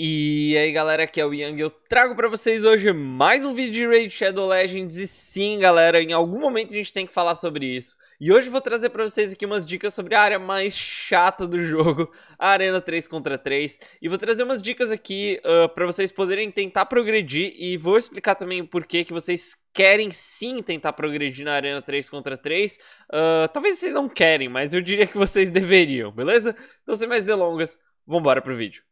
E aí galera, aqui é o Yang, eu trago pra vocês hoje mais um vídeo de Raid Shadow Legends e sim galera, em algum momento a gente tem que falar sobre isso. E hoje eu vou trazer pra vocês aqui umas dicas sobre a área mais chata do jogo, a Arena 3 contra 3. E vou trazer umas dicas aqui uh, pra vocês poderem tentar progredir e vou explicar também o porquê que vocês querem sim tentar progredir na Arena 3 contra 3. Uh, ah, talvez vocês não querem, mas eu diria que vocês deveriam, beleza? Então sem mais delongas, vambora pro vídeo.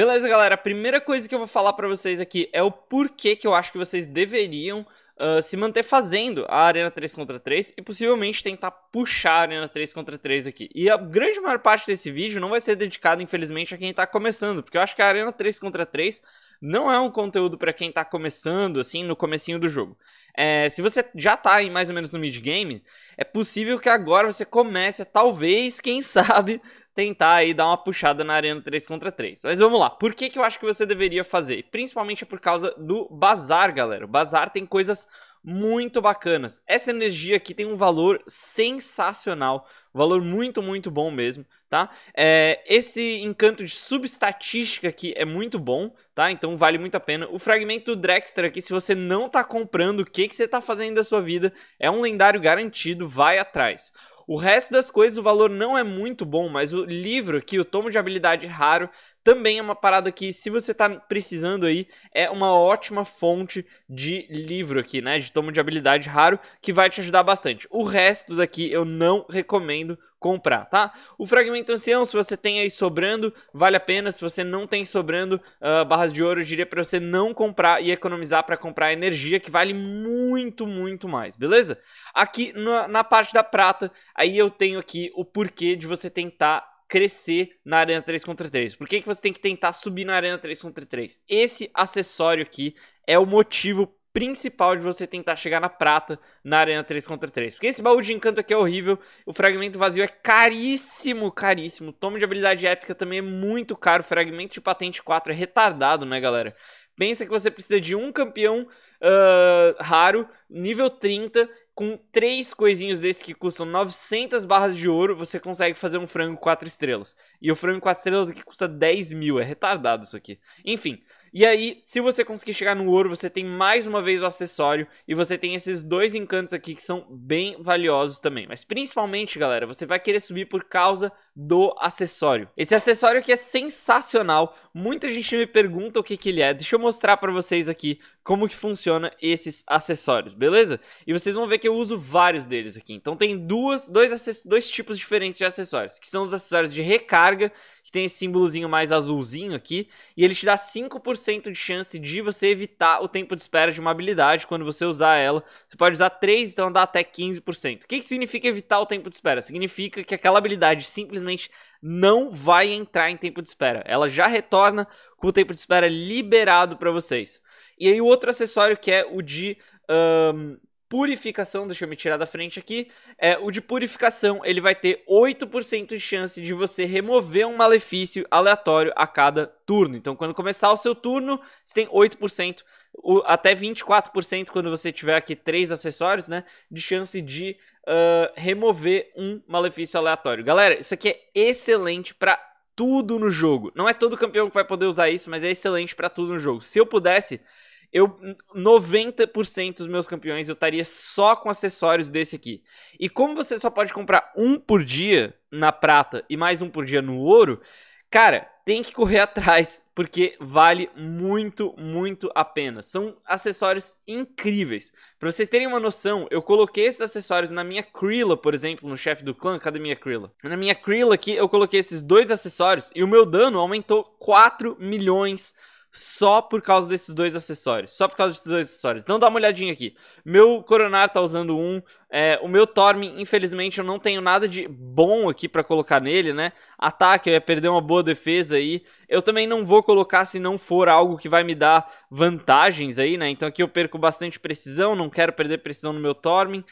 Beleza, galera? A primeira coisa que eu vou falar para vocês aqui é o porquê que eu acho que vocês deveriam uh, se manter fazendo a Arena 3 contra 3 e possivelmente tentar puxar a Arena 3 contra 3 aqui. E a grande maior parte desse vídeo não vai ser dedicado, infelizmente, a quem tá começando, porque eu acho que a Arena 3 contra 3 não é um conteúdo para quem tá começando, assim, no comecinho do jogo. É, se você já tá aí mais ou menos no mid-game, é possível que agora você comece, talvez, quem sabe, tentar aí dar uma puxada na arena 3 contra 3. Mas vamos lá, por que, que eu acho que você deveria fazer? Principalmente por causa do bazar, galera. O bazar tem coisas muito bacanas. Essa energia aqui tem um valor sensacional, valor muito, muito bom mesmo, tá? É, esse encanto de subestatística aqui é muito bom, tá? Então vale muito a pena. O fragmento do Drexter aqui, se você não tá comprando, o que, que você tá fazendo da sua vida? É um lendário garantido, vai atrás. O resto das coisas o valor não é muito bom, mas o livro, que o tomo de habilidade raro, também é uma parada que, se você tá precisando aí, é uma ótima fonte de livro aqui, né? De tomo de habilidade raro, que vai te ajudar bastante. O resto daqui eu não recomendo comprar, tá? O Fragmento Ancião, se você tem aí sobrando, vale a pena. Se você não tem sobrando uh, barras de ouro, eu diria para você não comprar e economizar para comprar energia, que vale muito, muito mais, beleza? Aqui na, na parte da prata, aí eu tenho aqui o porquê de você tentar crescer na Arena 3 contra 3? Por que, que você tem que tentar subir na Arena 3 contra 3? Esse acessório aqui é o motivo principal de você tentar chegar na prata na Arena 3 contra 3. Porque esse baú de encanto aqui é horrível, o fragmento vazio é caríssimo, caríssimo. O tomo de habilidade épica também é muito caro, o fragmento de patente 4 é retardado, né, galera? Pensa que você precisa de um campeão uh, raro, nível 30, com três coisinhos desses que custam 900 barras de ouro, você consegue fazer um frango 4 estrelas. E o frango 4 estrelas aqui custa 10 mil, é retardado isso aqui. Enfim, e aí, se você conseguir chegar no ouro, você tem mais uma vez o acessório e você tem esses dois encantos aqui que são bem valiosos também. Mas principalmente, galera, você vai querer subir por causa do acessório. Esse acessório que é sensacional, muita gente me pergunta o que, que ele é. Deixa eu mostrar para vocês aqui como que funciona esses acessórios, beleza? E vocês vão ver que eu uso vários deles aqui. Então tem duas, dois, dois tipos diferentes de acessórios, que são os acessórios de recarga, que tem esse símbolozinho mais azulzinho aqui, e ele te dá 5% 1% de chance de você evitar o tempo de espera de uma habilidade quando você usar ela. Você pode usar 3, então dá até 15%. O que, que significa evitar o tempo de espera? Significa que aquela habilidade simplesmente não vai entrar em tempo de espera. Ela já retorna com o tempo de espera liberado para vocês. E aí o outro acessório que é o de... Um, purificação, deixa eu me tirar da frente aqui. É, o de purificação, ele vai ter 8% de chance de você remover um malefício aleatório a cada turno. Então, quando começar o seu turno, você tem 8%, o, até 24% quando você tiver aqui três acessórios, né? De chance de uh, remover um malefício aleatório. Galera, isso aqui é excelente para tudo no jogo. Não é todo campeão que vai poder usar isso, mas é excelente para tudo no jogo. Se eu pudesse, eu 90% dos meus campeões eu estaria só com acessórios desse aqui. E como você só pode comprar um por dia na prata e mais um por dia no ouro, cara, tem que correr atrás porque vale muito, muito a pena. São acessórios incríveis. Para vocês terem uma noção, eu coloquei esses acessórios na minha Krilla, por exemplo, no chefe do clã, cadê minha Krilla? Na minha Krilla aqui eu coloquei esses dois acessórios e o meu dano aumentou 4 milhões só por causa desses dois acessórios. Só por causa desses dois acessórios. Então dá uma olhadinha aqui. Meu Coronar tá usando um. É, o meu Torm, infelizmente, eu não tenho nada de bom aqui para colocar nele, né? Ataque, eu ia perder uma boa defesa aí. Eu também não vou colocar se não for algo que vai me dar vantagens aí, né? Então aqui eu perco bastante precisão, não quero perder precisão no meu Tormin.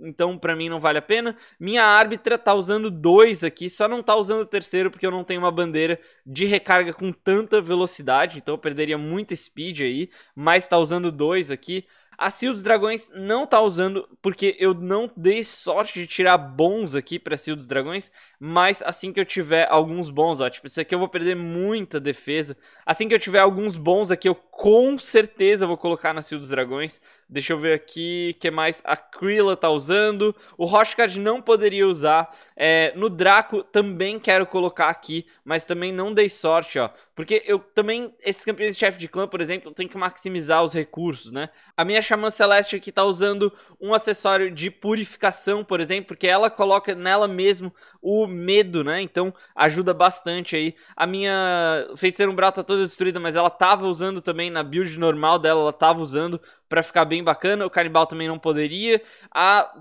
então para mim não vale a pena. Minha árbitra tá usando dois aqui, só não tá usando o terceiro porque eu não tenho uma bandeira de recarga com tanta velocidade. Então eu perderia muito speed aí, mas tá usando dois aqui. A Seal dos Dragões não tá usando, porque eu não dei sorte de tirar bons aqui pra Seal dos Dragões, mas assim que eu tiver alguns bons, ó, tipo, isso aqui eu vou perder muita defesa. Assim que eu tiver alguns bons aqui, eu com certeza vou colocar na Seal dos Dragões, Deixa eu ver aqui o que mais a Krilla tá usando. O Roshkard não poderia usar. É, no Draco também quero colocar aqui, mas também não dei sorte, ó. Porque eu também, esses campeões de chefe de clã, por exemplo, tem que maximizar os recursos, né? A minha Xamã Celeste aqui tá usando um acessório de purificação, por exemplo, porque ela coloca nela mesmo o medo, né? Então ajuda bastante aí. A minha Feiticeira Umbral tá toda destruída, mas ela tava usando também na build normal dela, ela tava usando para ficar bem bem bacana, o Canibal também não poderia, a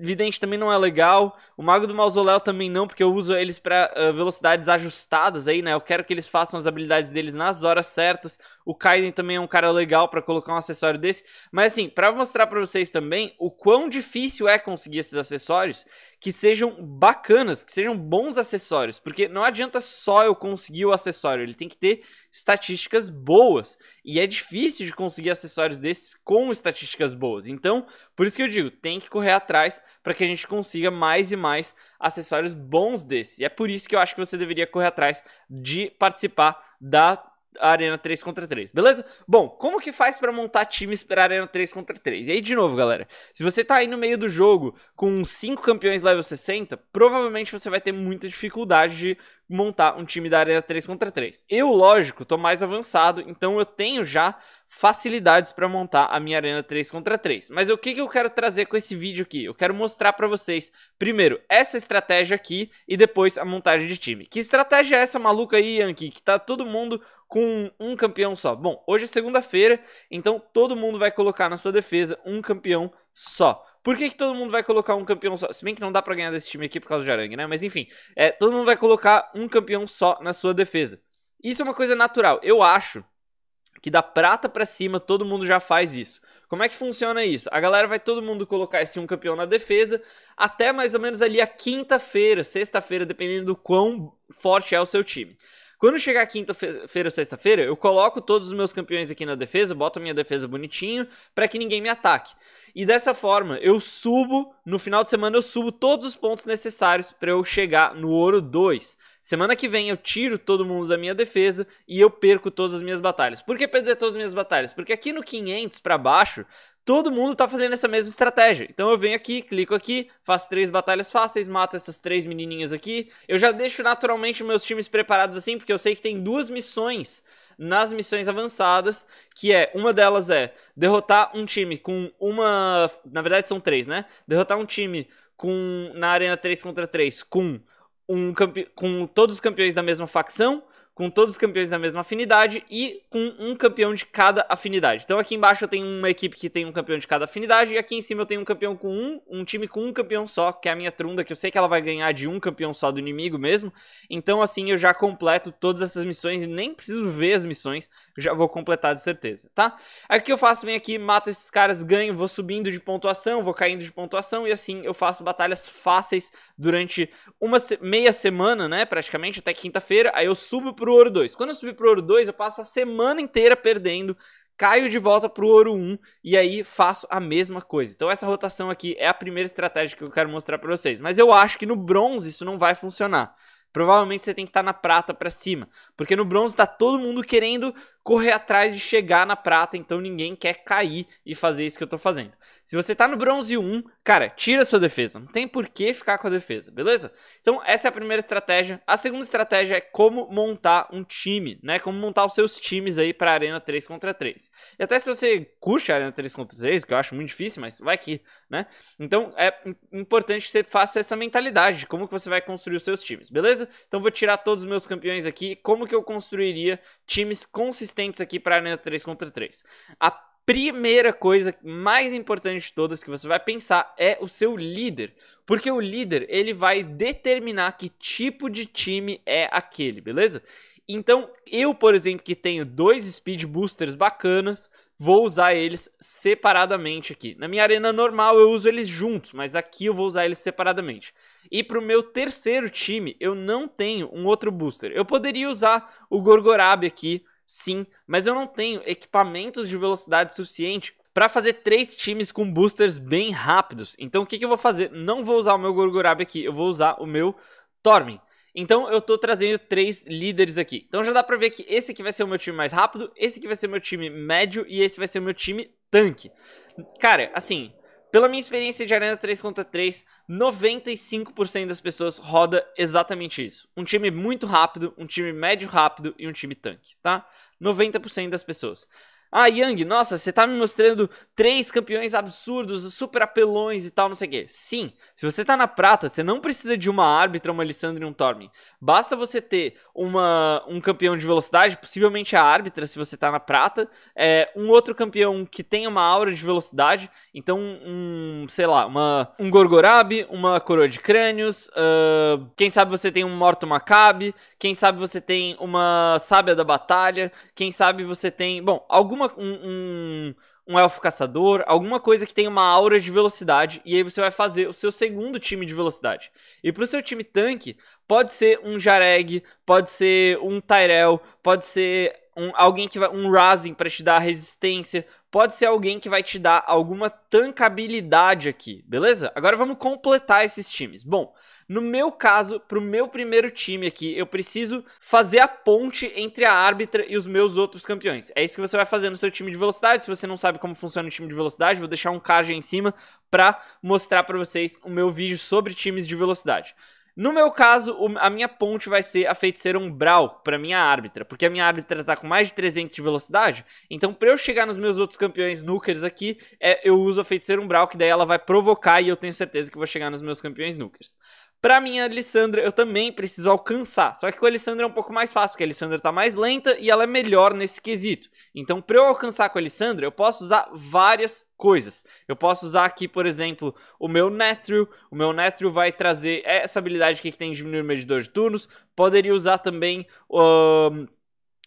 Vidente também não é legal, o Mago do Mausoléu também não, porque eu uso eles para uh, ah, velocidades ajustadas aí, né? Eu quero que eles façam as habilidades deles nas horas certas. O Kaiden também é um cara legal para colocar um acessório desse, mas assim, para mostrar para vocês também o quão difícil é conseguir esses acessórios, que sejam bacanas, que sejam bons acessórios, porque não adianta só eu conseguir o acessório, ele tem que ter estatísticas boas. E é difícil de conseguir acessórios desses com estatísticas boas. Então, por isso que eu digo, tem que correr atrás para que a gente consiga mais e mais acessórios bons desses. E é por isso que eu acho que você deveria correr atrás de participar da Arena 3 contra 3, beleza? Bom, como que faz para montar times pra Arena 3 contra 3? E aí, de novo, galera, se você tá aí no meio do jogo com 5 campeões level 60, provavelmente você vai ter muita dificuldade de montar um time da Arena 3 contra 3. Eu, lógico, tô mais avançado, então eu tenho já facilidades para montar a minha arena 3 contra 3. Mas o que, que eu quero trazer com esse vídeo aqui? Eu quero mostrar para vocês, primeiro, essa estratégia aqui e depois a montagem de time. Que estratégia é essa maluca aí, Yankee, que tá todo mundo com um campeão só? Bom, hoje é segunda-feira, então todo mundo vai colocar na sua defesa um campeão só. Por que, que todo mundo vai colocar um campeão só? Se bem que não dá pra ganhar desse time aqui por causa do Jarangue, né? Mas enfim, é, todo mundo vai colocar um campeão só na sua defesa. Isso é uma coisa natural. Eu acho que da prata para cima todo mundo já faz isso. Como é que funciona isso? A galera vai todo mundo colocar esse um campeão na defesa até mais ou menos ali a quinta-feira, sexta-feira, dependendo do quão forte é o seu time. Quando chegar quinta-feira ou sexta-feira, eu coloco todos os meus campeões aqui na defesa, boto minha defesa bonitinho, para que ninguém me ataque. E dessa forma, eu subo, no final de semana eu subo todos os pontos necessários para eu chegar no ouro 2. Semana que vem eu tiro todo mundo da minha defesa e eu perco todas as minhas batalhas. Por que perder todas as minhas batalhas? Porque aqui no 500 para baixo, todo mundo tá fazendo essa mesma estratégia. Então eu venho aqui, clico aqui, faço três batalhas fáceis, mato essas três menininhas aqui. Eu já deixo naturalmente meus times preparados assim, porque eu sei que tem duas missões nas missões avançadas, que é, uma delas é derrotar um time com uma, na verdade são três, né? Derrotar um time com na arena 3 contra 3 com um campe... com todos os campeões da mesma facção com todos os campeões da mesma afinidade e com um campeão de cada afinidade. Então aqui embaixo eu tenho uma equipe que tem um campeão de cada afinidade e aqui em cima eu tenho um campeão com um, um time com um campeão só, que é a minha trunda, que eu sei que ela vai ganhar de um campeão só do inimigo mesmo. Então assim eu já completo todas essas missões e nem preciso ver as missões, já vou completar de certeza, tá? Aí o que eu faço, venho aqui, mato esses caras, ganho, vou subindo de pontuação, vou caindo de pontuação e assim eu faço batalhas fáceis durante uma se meia semana, né, praticamente, até quinta-feira. Aí eu subo pro pro ouro 2. Quando eu subi pro ouro 2, eu passo a semana inteira perdendo, caio de volta pro ouro 1 e aí faço a mesma coisa. Então essa rotação aqui é a primeira estratégia que eu quero mostrar para vocês. Mas eu acho que no bronze isso não vai funcionar. Provavelmente você tem que estar tá na prata para cima, porque no bronze tá todo mundo querendo correr atrás de chegar na prata, então ninguém quer cair e fazer isso que eu tô fazendo. Se você tá no bronze 1, cara, tira sua defesa, não tem por que ficar com a defesa, beleza? Então essa é a primeira estratégia. A segunda estratégia é como montar um time, né? Como montar os seus times aí pra arena 3 contra 3. E até se você curte a arena 3 contra 3, que eu acho muito difícil, mas vai que, né? Então é importante que você faça essa mentalidade de como que você vai construir os seus times, beleza? Então vou tirar todos os meus campeões aqui, como que eu construiria times consistentes consistentes aqui para Arena 3 contra 3. A primeira coisa mais importante de todas que você vai pensar é o seu líder. Porque o líder, ele vai determinar que tipo de time é aquele, beleza? Então, eu, por exemplo, que tenho dois Speed Boosters bacanas, vou usar eles separadamente aqui. Na minha arena normal eu uso eles juntos, mas aqui eu vou usar eles separadamente. E pro meu terceiro time eu não tenho um outro booster. Eu poderia usar o Gorgorab aqui Sim, mas eu não tenho equipamentos de velocidade suficiente para fazer três times com boosters bem rápidos. Então o que, que eu vou fazer? Não vou usar o meu Gorgorab aqui, eu vou usar o meu Tormin. Então eu tô trazendo três líderes aqui. Então já dá pra ver que esse aqui vai ser o meu time mais rápido, esse aqui vai ser o meu time médio e esse vai ser o meu time tanque. Cara, assim, pela minha experiência de Arena 3 contra 3, 95% das pessoas roda exatamente isso. Um time muito rápido, um time médio rápido e um time tanque, tá? 90% das pessoas. Ah, Yang, nossa, você tá me mostrando três campeões absurdos, super apelões e tal, não sei o quê. Sim, se você tá na prata, você não precisa de uma árbitra, uma Alessandra e um Tormin. Basta você ter uma, um campeão de velocidade, possivelmente a árbitra, se você tá na prata, é, um outro campeão que tenha uma aura de velocidade, então um, sei lá, uma, um Gorgorab, uma Coroa de Crânios, uh, quem sabe você tem um Morto Macabre, quem sabe você tem uma Sábia da Batalha, quem sabe você tem, bom, alguma um, um, um elfo caçador, alguma coisa que tem uma aura de velocidade, e aí você vai fazer o seu segundo time de velocidade. E pro seu time tanque, pode ser um Jareg, pode ser um Tyrell, pode ser um, alguém que vai, um Razin para te dar resistência, pode ser alguém que vai te dar alguma tancabilidade aqui, beleza? Agora vamos completar esses times. Bom, no meu caso, para o meu primeiro time aqui, eu preciso fazer a ponte entre a árbitra e os meus outros campeões. É isso que você vai fazer no seu time de velocidade. Se você não sabe como funciona o time de velocidade, vou deixar um card aí em cima para mostrar para vocês o meu vídeo sobre times de velocidade. No meu caso, a minha ponte vai ser a feiticeira umbral para minha árbitra, porque a minha árbitra está com mais de 300 de velocidade. Então, para eu chegar nos meus outros campeões nukers aqui, é, eu uso a feiticeira umbral, que daí ela vai provocar e eu tenho certeza que vou chegar nos meus campeões nukers. Pra minha Alessandra, eu também preciso alcançar. Só que com a Alessandra é um pouco mais fácil, porque a Alessandra tá mais lenta e ela é melhor nesse quesito. Então, pra eu alcançar com a Alessandra, eu posso usar várias coisas. Eu posso usar aqui, por exemplo, o meu Nethril. O meu Nethril vai trazer essa habilidade aqui que tem diminuir o medidor de turnos. Poderia usar também... Um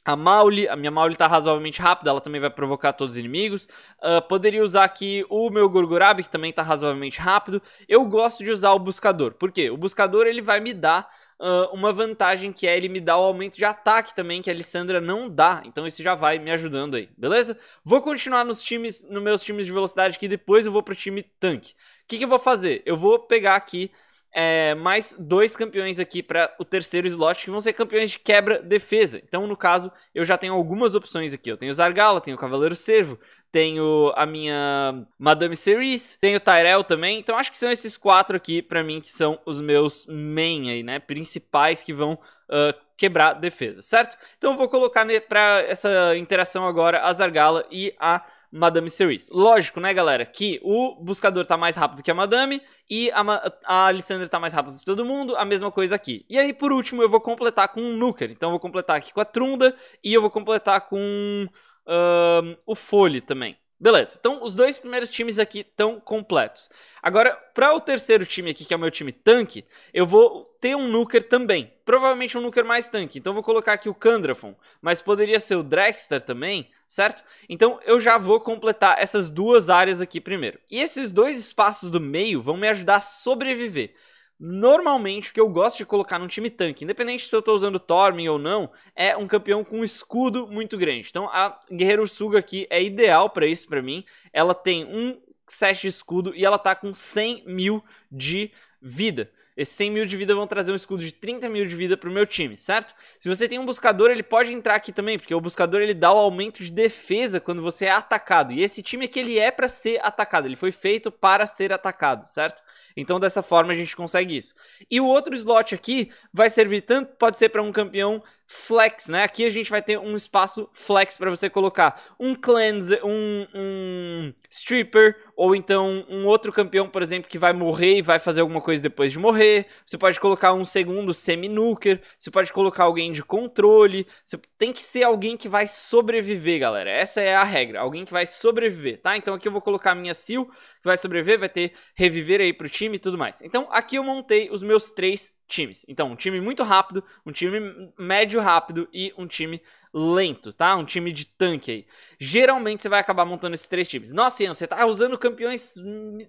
a Mauli, a minha Mauli tá razoavelmente rápida, ela também vai provocar todos os inimigos. Uh, poderia usar aqui o meu Gorgorab, que também tá razoavelmente rápido. Eu gosto de usar o Buscador, porque o Buscador ele vai me dar uh, uma vantagem que é ele me dá o aumento de ataque também, que a Alessandra não dá. Então isso já vai me ajudando aí, beleza? Vou continuar nos times, nos meus times de velocidade, que depois eu vou pro time tanque. O que, que eu vou fazer? Eu vou pegar aqui é, mais dois campeões aqui para o terceiro slot, que vão ser campeões de quebra-defesa. Então, no caso, eu já tenho algumas opções aqui. Eu tenho o Zargala, tenho o Cavaleiro Servo, tenho a minha Madame Cerise, tenho o Tyrell também. Então, acho que são esses quatro aqui, para mim, que são os meus main aí, né? Principais que vão uh, quebrar defesa, certo? Então, eu vou colocar para essa interação agora a Zargala e a Madame Cerise. Lógico, né, galera, que o buscador tá mais rápido que a Madame e a, Ma a Alessandra tá mais rápido que todo mundo, a mesma coisa aqui. E aí, por último, eu vou completar com um Nuker. Então, eu vou completar aqui com a Trunda e eu vou completar com uh, o Fole também. Beleza, então os dois primeiros times aqui estão completos. Agora, para o terceiro time aqui, que é o meu time tanque, eu vou ter um Nuker também. Provavelmente um Nuker mais tanque, então vou colocar aqui o Kandrafon. Mas poderia ser o Drexter também, certo? Então eu já vou completar essas duas áreas aqui primeiro. E esses dois espaços do meio vão me ajudar a sobreviver. Normalmente, o que eu gosto de colocar num time tanque, independente se eu estou usando Thormin ou não, é um campeão com um escudo muito grande. Então, a Guerreiro Suga aqui é ideal para isso para mim. Ela tem um set de escudo e ela tá com 100 mil de vida. Esses 100 mil de vida vão trazer um escudo de 30 mil de vida pro meu time, certo? Se você tem um buscador, ele pode entrar aqui também, porque o buscador ele dá o aumento de defesa quando você é atacado. E esse time aqui, ele é para ser atacado, ele foi feito para ser atacado, certo? Então dessa forma a gente consegue isso. E o outro slot aqui vai servir tanto, pode ser para um campeão flex, né? Aqui a gente vai ter um espaço flex para você colocar um cleanser, um, um stripper, ou então um outro campeão, por exemplo, que vai morrer e vai fazer alguma coisa depois de morrer. Você pode colocar um segundo semi-nuker, você pode colocar alguém de controle. Você tem que ser alguém que vai sobreviver, galera. Essa é a regra, alguém que vai sobreviver, tá? Então aqui eu vou colocar a minha seal tu vai sobreviver, vai ter reviver aí pro time e tudo mais. Então aqui eu montei os meus três times. Então, um time muito rápido, um time médio rápido e um time lento, tá? Um time de tanque aí. Geralmente você vai acabar montando esses três times. Nossa, Ian, você tá usando campeões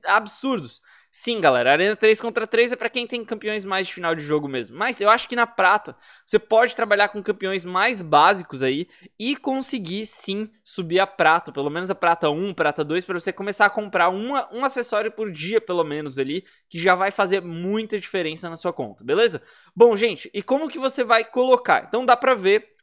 absurdos. Sim, galera, Arena 3 contra 3 é para quem tem campeões mais de final de jogo mesmo. Mas eu acho que na prata você pode trabalhar com campeões mais básicos aí e conseguir sim subir a prata, pelo menos a prata 1, prata 2, para você começar a comprar uma, um acessório por dia, pelo menos ali, que já vai fazer muita diferença na sua conta, beleza? Bom, gente, e como que você vai colocar? Então dá para ver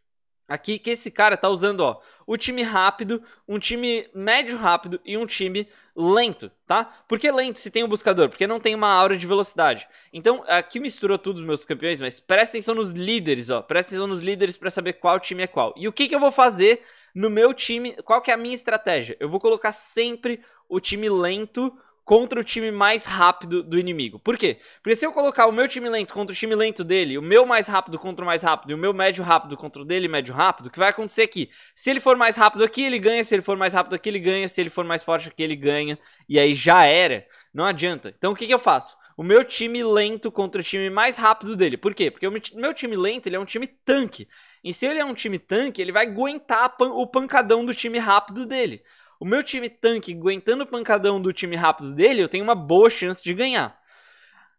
aqui que esse cara tá usando, ó, o time rápido, um time médio rápido e um time lento, tá? Por que lento se tem o um buscador? Porque não tem uma aura de velocidade. Então, aqui misturou tudo os meus campeões, mas presta atenção nos líderes, ó. Presta atenção nos líderes para saber qual time é qual. E o que, que eu vou fazer no meu time? Qual que é a minha estratégia? Eu vou colocar sempre o time lento contra o time mais rápido do inimigo. Por quê? Porque se eu colocar o meu time lento contra o time lento dele, o meu mais rápido contra o mais rápido e o meu médio rápido contra o dele médio rápido, o que vai acontecer aqui? Se ele for mais rápido aqui, ele ganha, se ele for mais rápido aqui, ele ganha, se ele for mais forte aqui, ele ganha, e aí já era. Não adianta. Então o que, que eu faço? o meu time lento contra o time mais rápido dele. Por quê? Porque o meu time lento ele é um time tanque. E se ele é um time tanque, ele vai aguentar pan o pancadão do time rápido dele o meu time tanque aguentando o pancadão do time rápido dele, eu tenho uma boa chance de ganhar.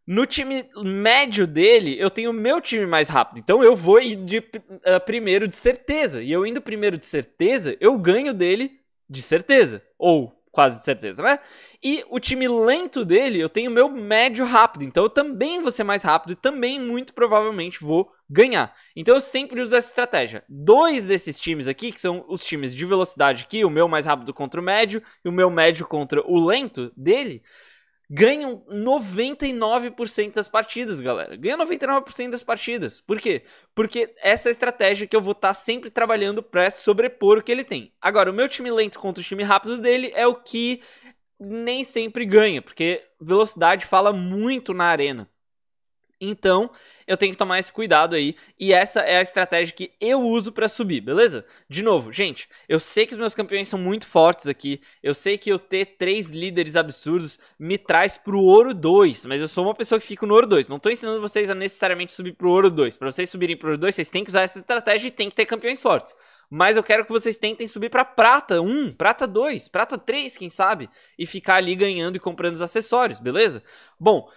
No time médio dele, eu tenho o meu time mais rápido. Então eu vou ir de uh, primeiro de certeza. E eu indo primeiro de certeza, eu ganho dele de certeza. Ou quase de certeza, né? E o time lento dele, eu tenho meu médio rápido, então eu também vou ser mais rápido e também muito provavelmente vou ganhar. Então eu sempre uso essa estratégia. Dois desses times aqui, que são os times de velocidade aqui, o meu mais rápido contra o médio e o meu médio contra o lento dele, ganham 99% das partidas, galera. Ganham 99% das partidas. Por quê? Porque essa é a estratégia que eu vou estar tá sempre trabalhando para sobrepor o que ele tem. Agora, o meu time lento contra o time rápido dele é o que nem sempre ganha, porque velocidade fala muito na arena. Então, eu tenho que tomar esse cuidado aí. E essa é a estratégia que eu uso para subir, beleza? De novo, gente, eu sei que os meus campeões são muito fortes aqui. Eu sei que eu ter três líderes absurdos me traz pro ouro 2. Mas eu sou uma pessoa que fica no ouro 2. Não tô ensinando vocês a necessariamente subir pro ouro 2. Para vocês subirem pro ouro 2, vocês têm que usar essa estratégia e tem que ter campeões fortes. Mas eu quero que vocês tentem subir para prata 1, prata 2, prata 3, quem sabe? E ficar ali ganhando e comprando os acessórios, beleza? Bom,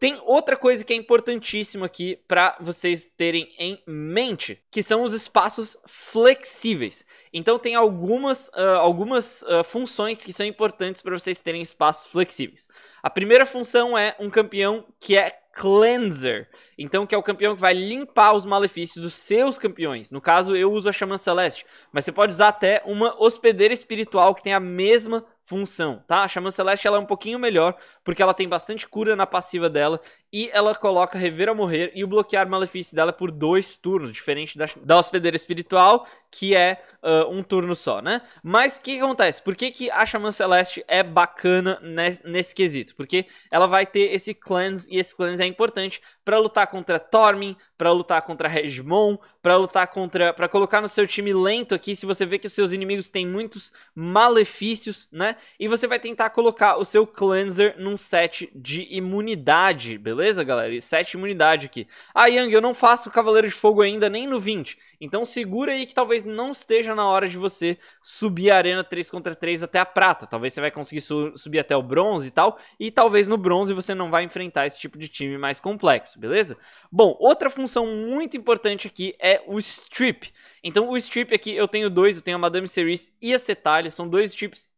tem outra coisa que é importantíssima aqui para vocês terem em mente, que são os espaços flexíveis. Então tem algumas, uh, algumas uh, funções que são importantes para vocês terem espaços flexíveis. A primeira função é um campeão que é cleanser. Então, que é o campeão que vai limpar os malefícios dos seus campeões. No caso, eu uso a Xamã Celeste. Mas você pode usar até uma hospedeira espiritual que tem a mesma função, tá? A Xamã Celeste ela é um pouquinho melhor, porque ela tem bastante cura na passiva dela e ela coloca Rever a Morrer e o bloquear malefício dela é por dois turnos, diferente da, da Hospedeira Espiritual, que é uh, um turno só, né? Mas o que, que, acontece? Por que, que a Xamã Celeste é bacana nesse, nesse quesito? Porque ela vai ter esse cleanse e esse cleanse é importante para lutar contra Tormin, para lutar contra Regmon, para lutar contra, para colocar no seu time lento aqui, se você vê que os seus inimigos têm muitos malefícios, né? E você vai tentar colocar o seu cleanser num set de imunidade, beleza, galera? E set de imunidade aqui. Ah, Yang, eu não faço Cavaleiro de Fogo ainda, nem no 20. Então segura aí que talvez não esteja na hora de você subir a arena 3 contra 3 até a prata. Talvez você vai conseguir su subir até o bronze e tal. E talvez no bronze você não vai enfrentar esse tipo de time mais complexo, beleza? Bom, outra função muito importante aqui é o strip. Então o strip aqui eu tenho dois, eu tenho a Madame Cerise e a Cetalha, são dois strips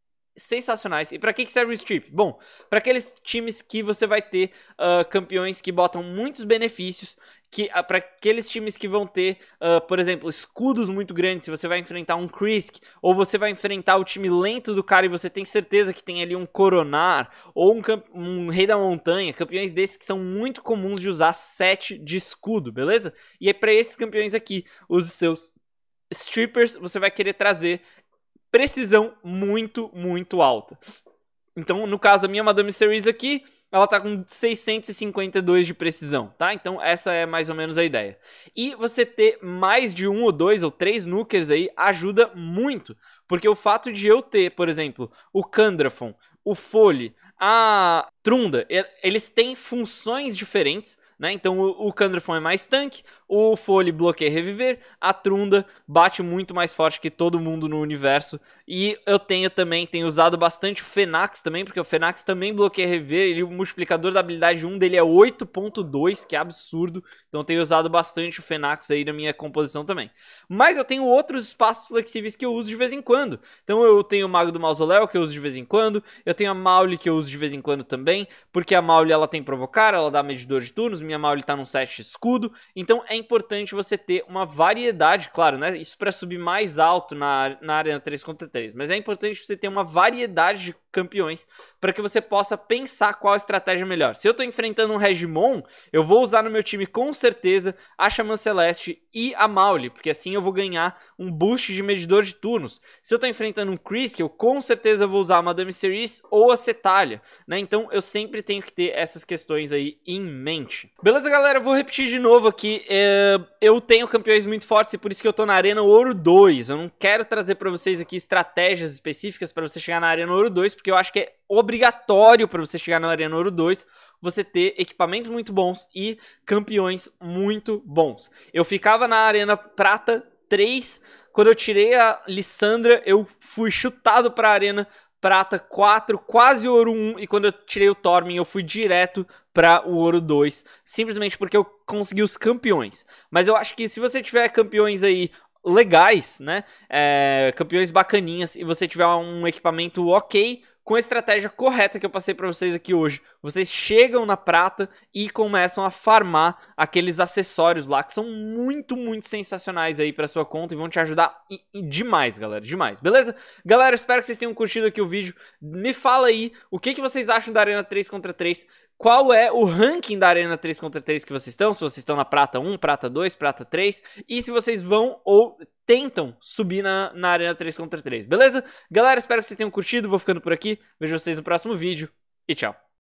sensacionais. E para que, que serve o Strip? Bom, para aqueles times que você vai ter uh, campeões que botam muitos benefícios que ah, para aqueles times que vão ter, uh, por exemplo, escudos muito grandes, se você vai enfrentar um Krisk, ou você vai enfrentar o time lento do cara e você tem certeza que tem ali um Coronar, ou um, um Rei da Montanha, campeões desses que são muito comuns de usar sete de escudo, beleza? E é para esses campeões aqui, os seus strippers, você vai querer trazer precisão muito, muito alta. Então, no caso, a minha Madame Series aqui, ela tá com 652 de precisão, tá? Então, essa é mais ou menos a ideia. E você ter mais de um ou dois ou três nukers aí ajuda muito, porque o fato de eu ter, por exemplo, o Candrafon, o Fole, a Trunda, eles têm funções diferentes, né? Então, o, o é mais tanque, o Fole bloqueia reviver, a Trunda bate muito mais forte que todo mundo no universo. E eu tenho também, tenho usado bastante o Fenax também, porque o Fenax também bloqueia reviver, ele, o multiplicador da habilidade 1 dele é 8.2, que é absurdo. Então eu tenho usado bastante o Fenax aí na minha composição também. Mas eu tenho outros espaços flexíveis que eu uso de vez em quando. Então eu tenho o Mago do Mausoléu, que eu uso de vez em quando, eu tenho a Maule que eu uso de vez em quando também, porque a Maule ela tem provocar, ela dá medidor de turnos, minha Maule tá num set escudo, então é importante você ter uma variedade, claro, né? Isso para subir mais alto na, na arena 3 contra 3, mas é importante você ter uma variedade de campeões, para que você possa pensar qual estratégia melhor. Se eu estou enfrentando um Regimon, eu vou usar no meu time com certeza a Xamã Celeste e a Mauli, porque assim eu vou ganhar um boost de medidor de turnos. Se eu estou enfrentando um Krisk, eu com certeza vou usar a Madame Cerise ou a Cetalha, né? Então eu sempre tenho que ter essas questões aí em mente. Beleza, galera? Vou repetir de novo aqui. É, eu tenho campeões muito fortes e por isso que eu estou na Arena Ouro 2. Eu não quero trazer para vocês aqui estratégias específicas para você chegar na Arena Ouro 2, porque eu acho que é obrigatório para você chegar na Arena Ouro 2 você ter equipamentos muito bons e campeões muito bons. Eu ficava na Arena Prata 3, quando eu tirei a Lissandra, eu fui chutado para a Arena Prata 4, quase Ouro 1, e quando eu tirei o Tormin, eu fui direto para o Ouro 2, simplesmente porque eu consegui os campeões. Mas eu acho que se você tiver campeões aí legais, né? É, campeões bacaninhas e você tiver um equipamento ok, com a estratégia correta que eu passei para vocês aqui hoje, vocês chegam na prata e começam a farmar aqueles acessórios lá que são muito, muito sensacionais aí para sua conta e vão te ajudar demais, galera, demais. Beleza? Galera, espero que vocês tenham curtido aqui o vídeo. Me fala aí o que, que vocês acham da Arena 3 contra 3 qual é o ranking da Arena 3 contra 3 que vocês estão, se vocês estão na Prata 1, Prata 2, Prata 3, e se vocês vão ou tentam subir na, na Arena 3 contra 3, beleza? Galera, espero que vocês tenham curtido, vou ficando por aqui, vejo vocês no próximo vídeo e tchau!